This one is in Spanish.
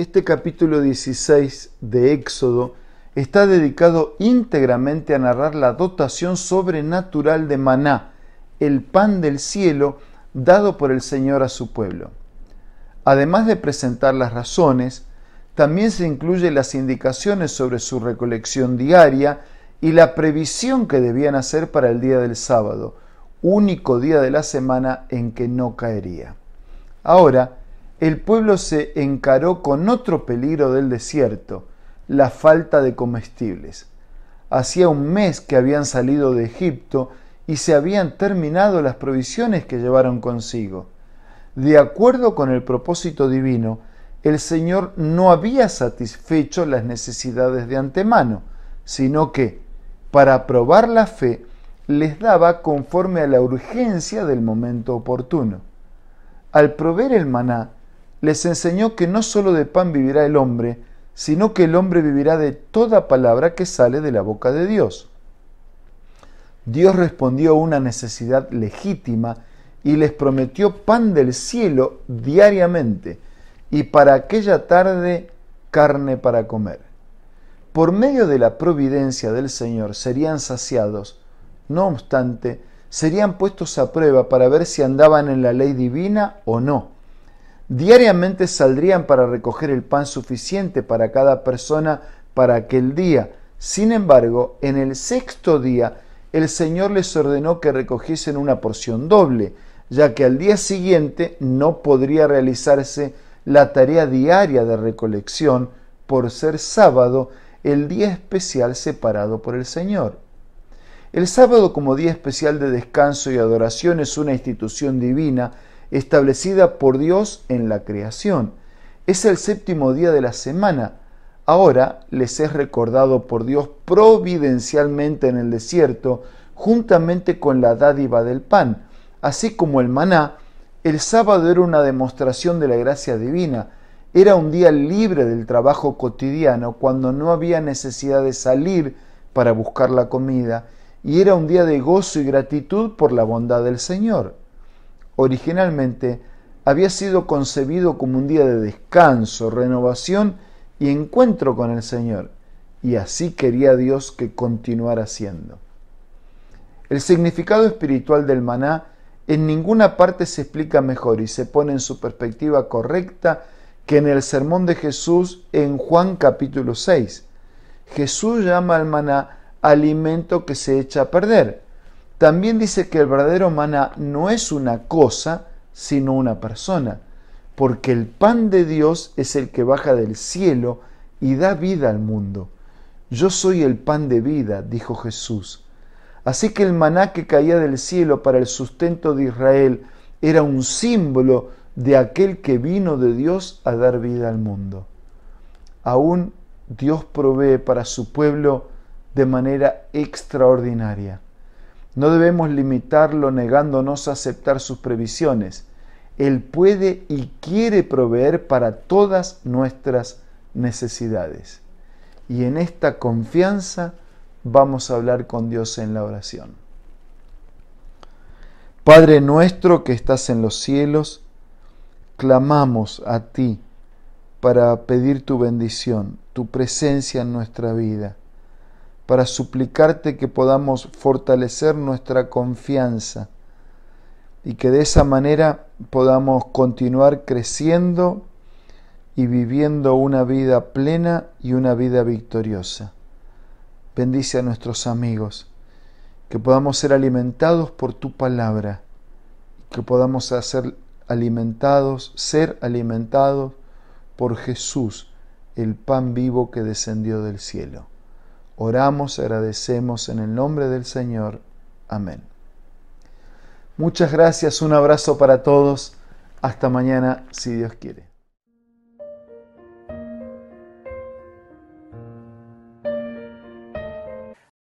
Este capítulo 16 de Éxodo está dedicado íntegramente a narrar la dotación sobrenatural de maná, el pan del cielo dado por el Señor a su pueblo. Además de presentar las razones, también se incluyen las indicaciones sobre su recolección diaria y la previsión que debían hacer para el día del sábado, único día de la semana en que no caería. Ahora, el pueblo se encaró con otro peligro del desierto, la falta de comestibles. Hacía un mes que habían salido de Egipto y se habían terminado las provisiones que llevaron consigo. De acuerdo con el propósito divino, el Señor no había satisfecho las necesidades de antemano, sino que, para probar la fe, les daba conforme a la urgencia del momento oportuno. Al proveer el maná, les enseñó que no sólo de pan vivirá el hombre, sino que el hombre vivirá de toda palabra que sale de la boca de Dios. Dios respondió a una necesidad legítima y les prometió pan del cielo diariamente y para aquella tarde carne para comer. Por medio de la providencia del Señor serían saciados, no obstante, serían puestos a prueba para ver si andaban en la ley divina o no Diariamente saldrían para recoger el pan suficiente para cada persona para aquel día. Sin embargo, en el sexto día el Señor les ordenó que recogiesen una porción doble, ya que al día siguiente no podría realizarse la tarea diaria de recolección por ser sábado, el día especial separado por el Señor. El sábado como día especial de descanso y adoración es una institución divina establecida por Dios en la creación. Es el séptimo día de la semana. Ahora les es recordado por Dios providencialmente en el desierto, juntamente con la dádiva del pan. Así como el maná, el sábado era una demostración de la gracia divina. Era un día libre del trabajo cotidiano, cuando no había necesidad de salir para buscar la comida, y era un día de gozo y gratitud por la bondad del Señor originalmente había sido concebido como un día de descanso, renovación y encuentro con el Señor, y así quería Dios que continuara siendo. El significado espiritual del maná en ninguna parte se explica mejor y se pone en su perspectiva correcta que en el sermón de Jesús en Juan capítulo 6. Jesús llama al maná alimento que se echa a perder, también dice que el verdadero maná no es una cosa, sino una persona, porque el pan de Dios es el que baja del cielo y da vida al mundo. Yo soy el pan de vida, dijo Jesús. Así que el maná que caía del cielo para el sustento de Israel era un símbolo de aquel que vino de Dios a dar vida al mundo. Aún Dios provee para su pueblo de manera extraordinaria. No debemos limitarlo negándonos a aceptar sus previsiones. Él puede y quiere proveer para todas nuestras necesidades. Y en esta confianza vamos a hablar con Dios en la oración. Padre nuestro que estás en los cielos, clamamos a ti para pedir tu bendición, tu presencia en nuestra vida para suplicarte que podamos fortalecer nuestra confianza y que de esa manera podamos continuar creciendo y viviendo una vida plena y una vida victoriosa. Bendice a nuestros amigos, que podamos ser alimentados por tu palabra, que podamos ser alimentados, ser alimentados por Jesús, el pan vivo que descendió del cielo. Oramos, agradecemos en el nombre del Señor. Amén. Muchas gracias, un abrazo para todos. Hasta mañana, si Dios quiere.